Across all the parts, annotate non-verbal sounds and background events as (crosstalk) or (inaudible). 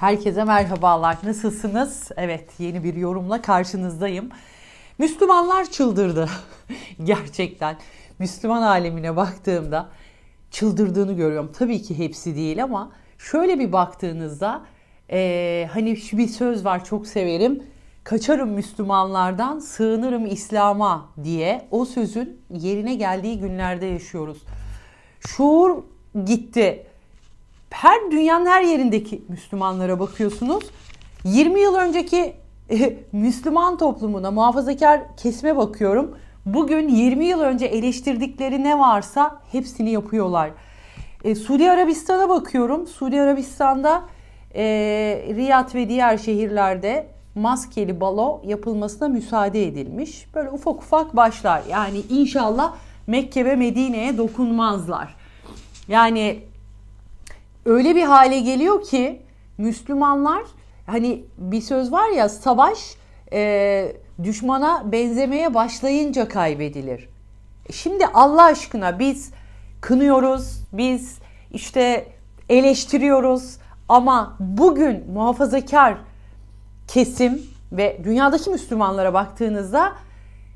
Herkese merhabalar. Nasılsınız? Evet, yeni bir yorumla karşınızdayım. Müslümanlar çıldırdı. (laughs) Gerçekten Müslüman alemine baktığımda çıldırdığını görüyorum. Tabii ki hepsi değil ama şöyle bir baktığınızda e, hani şu bir söz var çok severim. Kaçarım Müslümanlardan, sığınırım İslam'a diye o sözün yerine geldiği günlerde yaşıyoruz. Şuur gitti her dünyanın her yerindeki Müslümanlara bakıyorsunuz. 20 yıl önceki e, Müslüman toplumuna, muhafazakar kesme bakıyorum. Bugün 20 yıl önce eleştirdikleri ne varsa hepsini yapıyorlar. E, Suudi Arabistan'a bakıyorum. Suudi Arabistan'da e, Riyad ve diğer şehirlerde maskeli balo yapılmasına müsaade edilmiş. Böyle ufak ufak başlar. Yani inşallah Mekke ve Medine'ye dokunmazlar. Yani öyle bir hale geliyor ki Müslümanlar hani bir söz var ya savaş e, düşmana benzemeye başlayınca kaybedilir. E, şimdi Allah aşkına biz kınıyoruz, biz işte eleştiriyoruz ama bugün muhafazakar kesim ve dünyadaki Müslümanlara baktığınızda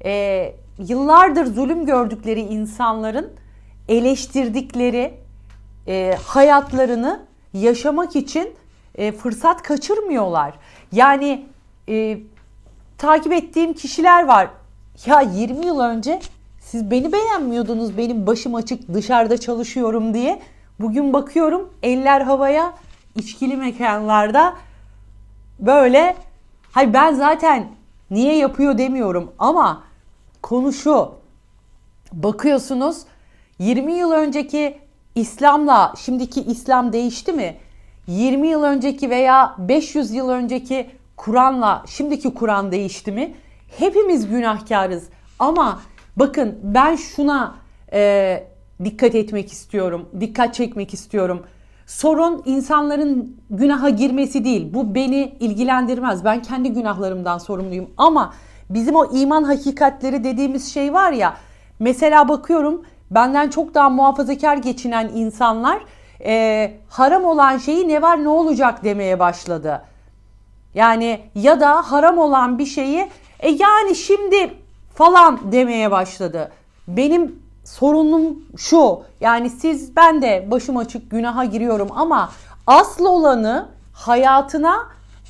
e, yıllardır zulüm gördükleri insanların eleştirdikleri, e, hayatlarını yaşamak için e, fırsat kaçırmıyorlar. Yani e, takip ettiğim kişiler var. Ya 20 yıl önce siz beni beğenmiyordunuz benim başım açık dışarıda çalışıyorum diye. Bugün bakıyorum eller havaya içkili mekanlarda böyle hay ben zaten niye yapıyor demiyorum ama konu şu. Bakıyorsunuz 20 yıl önceki İslam'la şimdiki İslam değişti mi? 20 yıl önceki veya 500 yıl önceki Kur'an'la şimdiki Kur'an değişti mi? Hepimiz günahkarız. Ama bakın ben şuna e, dikkat etmek istiyorum, dikkat çekmek istiyorum. Sorun insanların günaha girmesi değil. Bu beni ilgilendirmez. Ben kendi günahlarımdan sorumluyum. Ama bizim o iman hakikatleri dediğimiz şey var ya. Mesela bakıyorum benden çok daha muhafazakar geçinen insanlar e, haram olan şeyi ne var ne olacak demeye başladı. Yani ya da haram olan bir şeyi e yani şimdi falan demeye başladı. Benim sorunum şu yani siz ben de başım açık günaha giriyorum ama asıl olanı hayatına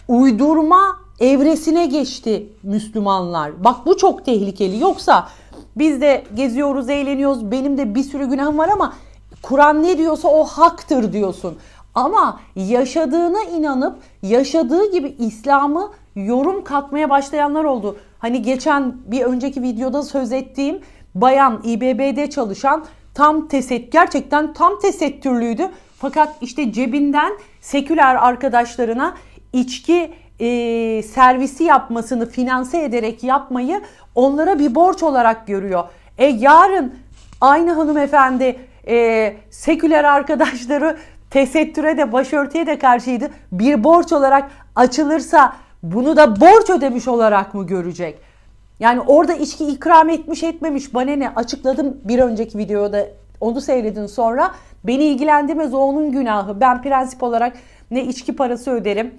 uydurma evresine geçti Müslümanlar. Bak bu çok tehlikeli yoksa biz de geziyoruz, eğleniyoruz. Benim de bir sürü günahım var ama Kur'an ne diyorsa o haktır diyorsun. Ama yaşadığına inanıp yaşadığı gibi İslam'ı yorum katmaya başlayanlar oldu. Hani geçen bir önceki videoda söz ettiğim bayan İBB'de çalışan tam teset gerçekten tam tesettürlüydü. Fakat işte cebinden seküler arkadaşlarına içki e, servisi yapmasını finanse ederek yapmayı onlara bir borç olarak görüyor. E yarın aynı hanımefendi e, seküler arkadaşları tesettüre de başörtüye de karşıydı. Bir borç olarak açılırsa bunu da borç ödemiş olarak mı görecek? Yani orada içki ikram etmiş etmemiş bana ne açıkladım bir önceki videoda onu seyredin sonra. Beni ilgilendirmez o onun günahı. Ben prensip olarak ne içki parası öderim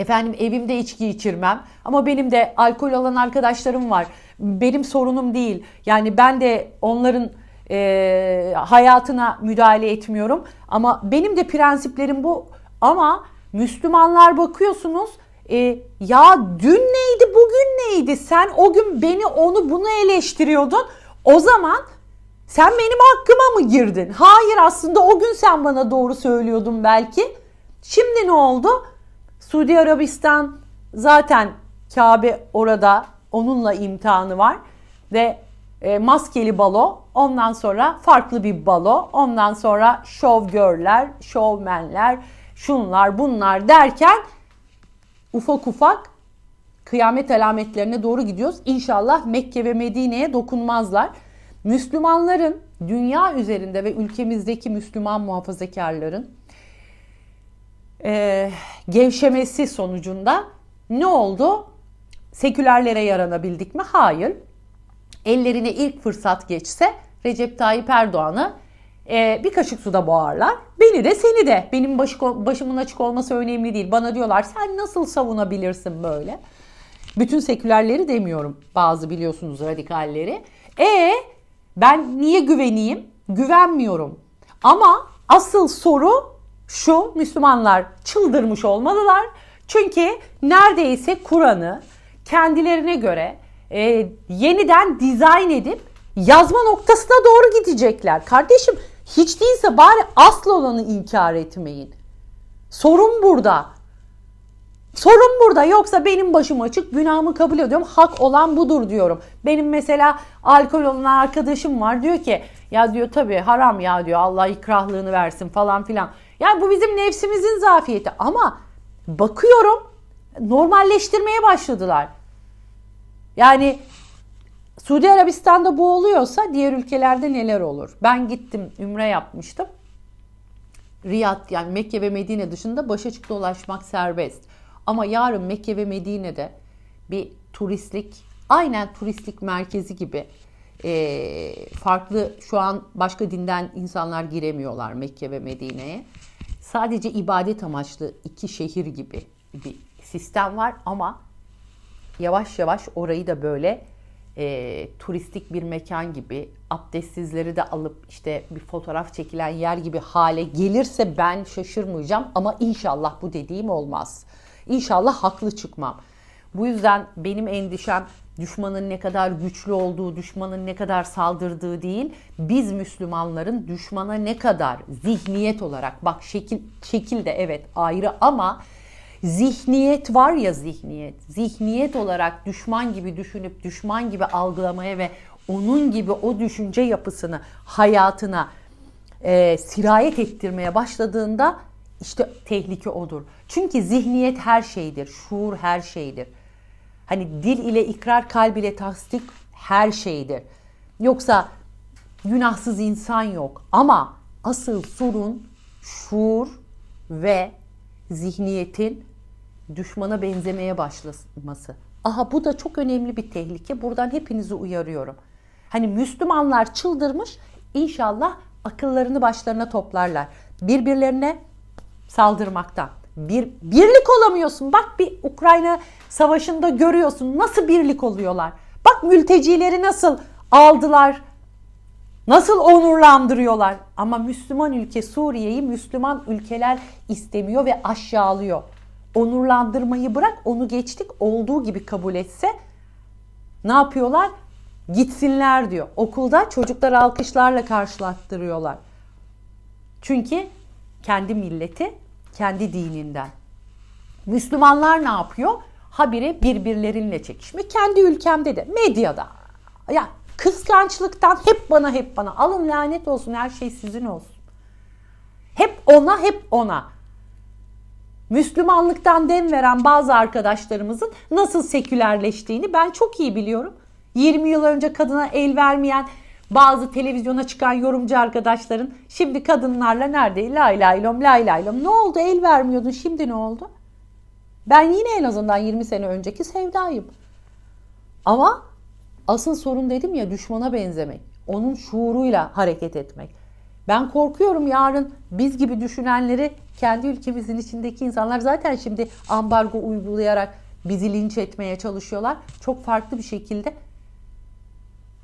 Efendim evimde içki içirmem ama benim de alkol alan arkadaşlarım var. Benim sorunum değil. Yani ben de onların e, hayatına müdahale etmiyorum. Ama benim de prensiplerim bu. Ama Müslümanlar bakıyorsunuz e, ya dün neydi bugün neydi sen o gün beni onu bunu eleştiriyordun. O zaman sen benim hakkıma mı girdin? Hayır aslında o gün sen bana doğru söylüyordun belki. Şimdi ne oldu? Suudi Arabistan zaten Kabe orada onunla imtihanı var ve e, maskeli balo ondan sonra farklı bir balo ondan sonra şovgörler, şovmenler şunlar bunlar derken ufak ufak kıyamet alametlerine doğru gidiyoruz. İnşallah Mekke ve Medine'ye dokunmazlar. Müslümanların dünya üzerinde ve ülkemizdeki Müslüman muhafazakarların e, gevşemesi sonucunda ne oldu? Sekülerlere yaranabildik mi? Hayır. Ellerine ilk fırsat geçse Recep Tayyip Erdoğan'ı e, bir kaşık suda boğarlar. Beni de seni de. Benim başı, başımın açık olması önemli değil. Bana diyorlar sen nasıl savunabilirsin böyle? Bütün sekülerleri demiyorum. Bazı biliyorsunuz radikalleri. E ben niye güveneyim? Güvenmiyorum. Ama asıl soru şu Müslümanlar çıldırmış olmalılar. Çünkü neredeyse Kur'an'ı kendilerine göre e, yeniden dizayn edip yazma noktasına doğru gidecekler. Kardeşim hiç değilse bari asıl olanı inkar etmeyin. Sorun burada. Sorun burada yoksa benim başım açık günahımı kabul ediyorum hak olan budur diyorum. Benim mesela alkol olan arkadaşım var diyor ki ya diyor tabii haram ya diyor Allah ikrahlığını versin falan filan. Yani bu bizim nefsimizin zafiyeti ama bakıyorum normalleştirmeye başladılar. Yani Suudi Arabistan'da bu oluyorsa diğer ülkelerde neler olur? Ben gittim Ümre yapmıştım. Riyad yani Mekke ve Medine dışında başa dolaşmak serbest. Ama yarın Mekke ve Medine'de bir turistlik, aynen turistlik merkezi gibi e, farklı şu an başka dinden insanlar giremiyorlar Mekke ve Medine'ye sadece ibadet amaçlı iki şehir gibi bir sistem var ama yavaş yavaş orayı da böyle e, turistik bir mekan gibi abdestsizleri de alıp işte bir fotoğraf çekilen yer gibi hale gelirse ben şaşırmayacağım ama inşallah bu dediğim olmaz. İnşallah haklı çıkmam. Bu yüzden benim endişem düşmanın ne kadar güçlü olduğu, düşmanın ne kadar saldırdığı değil, biz Müslümanların düşmana ne kadar zihniyet olarak, bak şekil, şekil evet ayrı ama zihniyet var ya zihniyet, zihniyet olarak düşman gibi düşünüp, düşman gibi algılamaya ve onun gibi o düşünce yapısını hayatına e, sirayet ettirmeye başladığında işte tehlike odur. Çünkü zihniyet her şeydir, şuur her şeydir. Hani dil ile ikrar, kalb ile tasdik her şeydir. Yoksa günahsız insan yok. Ama asıl sorun şuur ve zihniyetin düşmana benzemeye başlaması. Aha bu da çok önemli bir tehlike. Buradan hepinizi uyarıyorum. Hani Müslümanlar çıldırmış. İnşallah akıllarını başlarına toplarlar. Birbirlerine saldırmaktan bir birlik olamıyorsun. Bak bir Ukrayna savaşında görüyorsun nasıl birlik oluyorlar. Bak mültecileri nasıl aldılar. Nasıl onurlandırıyorlar. Ama Müslüman ülke Suriye'yi Müslüman ülkeler istemiyor ve aşağılıyor. Onurlandırmayı bırak onu geçtik olduğu gibi kabul etse ne yapıyorlar? Gitsinler diyor. Okulda çocuklar alkışlarla karşılaştırıyorlar. Çünkü kendi milleti kendi dininden. Müslümanlar ne yapıyor? Habire birbirlerinle çekişme. Kendi ülkemde de medyada. Ya kıskançlıktan hep bana hep bana alın lanet olsun her şey sizin olsun. Hep ona hep ona. Müslümanlıktan dem veren bazı arkadaşlarımızın nasıl sekülerleştiğini ben çok iyi biliyorum. 20 yıl önce kadına el vermeyen bazı televizyona çıkan yorumcu arkadaşların şimdi kadınlarla nerede lay lay lom lay lay lom. Ne oldu el vermiyordun şimdi ne oldu? Ben yine en azından 20 sene önceki sevdayım. Ama asıl sorun dedim ya düşmana benzemek. Onun şuuruyla hareket etmek. Ben korkuyorum yarın biz gibi düşünenleri kendi ülkemizin içindeki insanlar zaten şimdi ambargo uygulayarak bizi linç etmeye çalışıyorlar. Çok farklı bir şekilde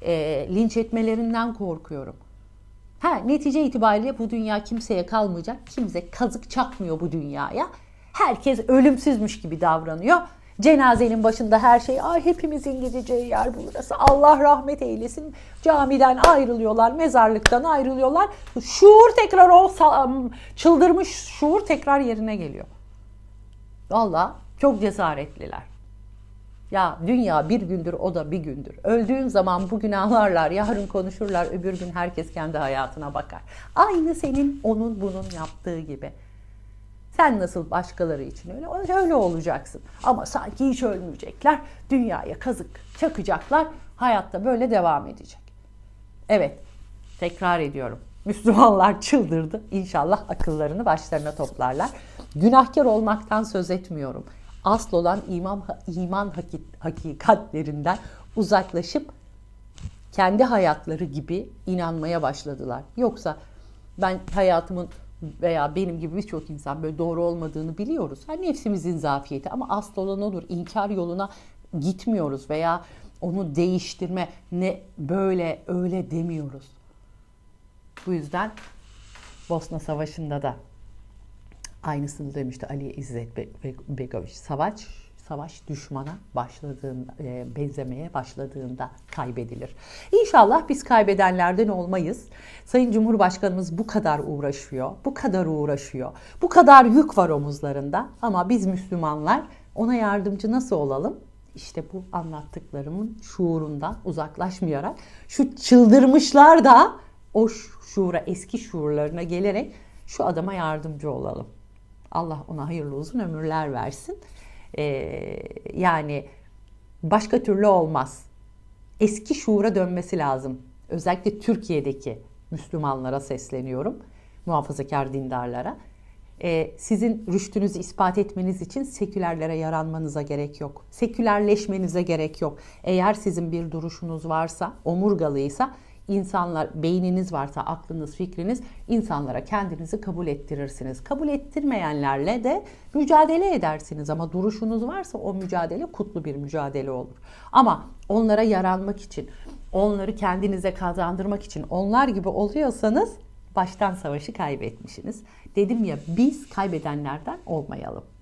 e, linç etmelerinden korkuyorum. Ha netice itibariyle bu dünya kimseye kalmayacak. Kimse kazık çakmıyor bu dünyaya. Herkes ölümsüzmüş gibi davranıyor. Cenazenin başında her şey ay hepimizin gideceği yer burası. Allah rahmet eylesin. Camiden ayrılıyorlar, mezarlıktan ayrılıyorlar. Şuur tekrar o çıldırmış şuur tekrar yerine geliyor. Valla çok cesaretliler. Ya dünya bir gündür o da bir gündür. Öldüğün zaman bugün ağlarlar, yarın konuşurlar, öbür gün herkes kendi hayatına bakar. Aynı senin onun bunun yaptığı gibi. Sen nasıl başkaları için öyle, öyle olacaksın. Ama sanki hiç ölmeyecekler, dünyaya kazık çakacaklar, hayatta böyle devam edecek. Evet, tekrar ediyorum. Müslümanlar çıldırdı. İnşallah akıllarını başlarına toplarlar. Günahkar olmaktan söz etmiyorum asıl olan iman, iman hakikatlerinden uzaklaşıp kendi hayatları gibi inanmaya başladılar. Yoksa ben hayatımın veya benim gibi birçok insan böyle doğru olmadığını biliyoruz. Her hani nefsimizin zafiyeti ama asıl olan olur. İnkar yoluna gitmiyoruz veya onu değiştirme ne böyle öyle demiyoruz. Bu yüzden Bosna Savaşı'nda da aynısını demişti Ali İzzet Begoviç. Savaş savaş düşmana başladığında, e, benzemeye başladığında kaybedilir. İnşallah biz kaybedenlerden olmayız. Sayın Cumhurbaşkanımız bu kadar uğraşıyor, bu kadar uğraşıyor. Bu kadar yük var omuzlarında ama biz Müslümanlar ona yardımcı nasıl olalım? İşte bu anlattıklarımın şuurundan uzaklaşmayarak şu çıldırmışlar da o şuura eski şuurlarına gelerek şu adama yardımcı olalım. Allah ona hayırlı uzun ömürler versin. Ee, yani başka türlü olmaz. Eski şuura dönmesi lazım. Özellikle Türkiye'deki Müslümanlara sesleniyorum. Muhafazakar dindarlara. Ee, sizin rüştünüzü ispat etmeniz için sekülerlere yaranmanıza gerek yok. Sekülerleşmenize gerek yok. Eğer sizin bir duruşunuz varsa, omurgalıysa insanlar beyniniz varsa aklınız fikriniz insanlara kendinizi kabul ettirirsiniz. Kabul ettirmeyenlerle de mücadele edersiniz ama duruşunuz varsa o mücadele kutlu bir mücadele olur. Ama onlara yaranmak için, onları kendinize kazandırmak için onlar gibi oluyorsanız baştan savaşı kaybetmişsiniz. Dedim ya biz kaybedenlerden olmayalım.